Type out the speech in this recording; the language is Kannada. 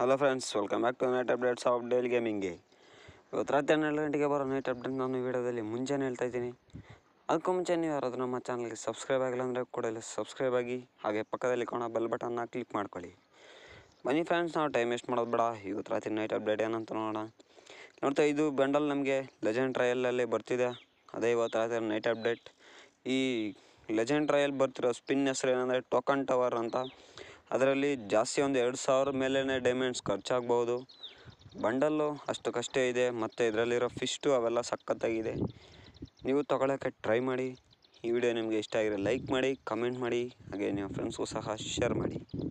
hello friends welcome back to night updates of daily ಗೇಮಿಂಗ್ಗೆ ಇವತ್ತು ರಾತ್ರಿ ಹನ್ನೆರಡು ಗಂಟೆಗೆ ಬರೋ ನೈಟ್ ಅಪ್ಡೇಟ್ ನಾನು ವಿಡಿಯೋದಲ್ಲಿ ಮುಂಚೆನೇ ಹೇಳ್ತಾ ಇದ್ದೀನಿ ಅದಕ್ಕೂ ಮುಂಚೆ ನೀವು ಯಾರಾದರೂ ನಮ್ಮ ಚಾನಲ್ಗೆ ಸಬ್ಸ್ಕ್ರೈಬ್ ಆಗಿಲ್ಲ ಅಂದರೆ ಕೂಡಲೇ ಸಬ್ಸ್ಕ್ರೈಬ್ ಆಗಿ ಹಾಗೆ ಪಕ್ಕದಲ್ಲಿ ಕಾಣೋ ಬೆಲ್ ಬಟನ್ನ ಕ್ಲಿಕ್ ಮಾಡ್ಕೊಳ್ಳಿ ಬನ್ನಿ ಫ್ರೆಂಡ್ಸ್ ನಾವು ಟೈಮ್ ವೇಸ್ಟ್ ಮಾಡೋದು ಬೇಡ ಇವತ್ತು ರಾತ್ರಿ ನೈಟ್ ಅಪ್ಡೇಟ್ ಏನಂತ ನೋಡೋಣ ನೋಡ್ತಾ ಇದು ಬೆಂಡಲ್ ನಮಗೆ ಲೆಜೆಂಡ್ ಟ್ರಯಲಲ್ಲಿ ಬರ್ತಿದೆ ಅದೇ ಇವತ್ತು ರಾತ್ರಿ ನೈಟ್ ಅಪ್ಡೇಟ್ ಈ ಲೆಜೆಂಡ್ ಟ್ರಯಲ್ ಬರ್ತಿರೋ ಸ್ಪಿನ್ ಹೆಸರು ಏನಂದರೆ ಟೋಕನ್ ಟವರ್ ಅಂತ ಅದರಲ್ಲಿ ಜಾಸ್ತಿ ಒಂದು ಎರಡು ಸಾವಿರ ಮೇಲೇ ಡೈಮೆಂಡ್ಸ್ ಖರ್ಚಾಗ್ಬೋದು ಬಂಡಲ್ಲು ಅಷ್ಟಕ್ಕಷ್ಟೇ ಇದೆ ಮತ್ತು ಇದರಲ್ಲಿರೋ ಫಿಶ್ಟು ಅವೆಲ್ಲ ಸಖತ್ತಾಗಿದೆ ನೀವು ತೊಗೊಳಕ್ಕೆ ಟ್ರೈ ಮಾಡಿ ಈ ವಿಡಿಯೋ ನಿಮಗೆ ಇಷ್ಟ ಆಗಿದೆ ಲೈಕ್ ಮಾಡಿ ಕಮೆಂಟ್ ಮಾಡಿ ಹಾಗೆ ನಿಮ್ಮ ಫ್ರೆಂಡ್ಸ್ಗೂ ಸಹ ಶೇರ್ ಮಾಡಿ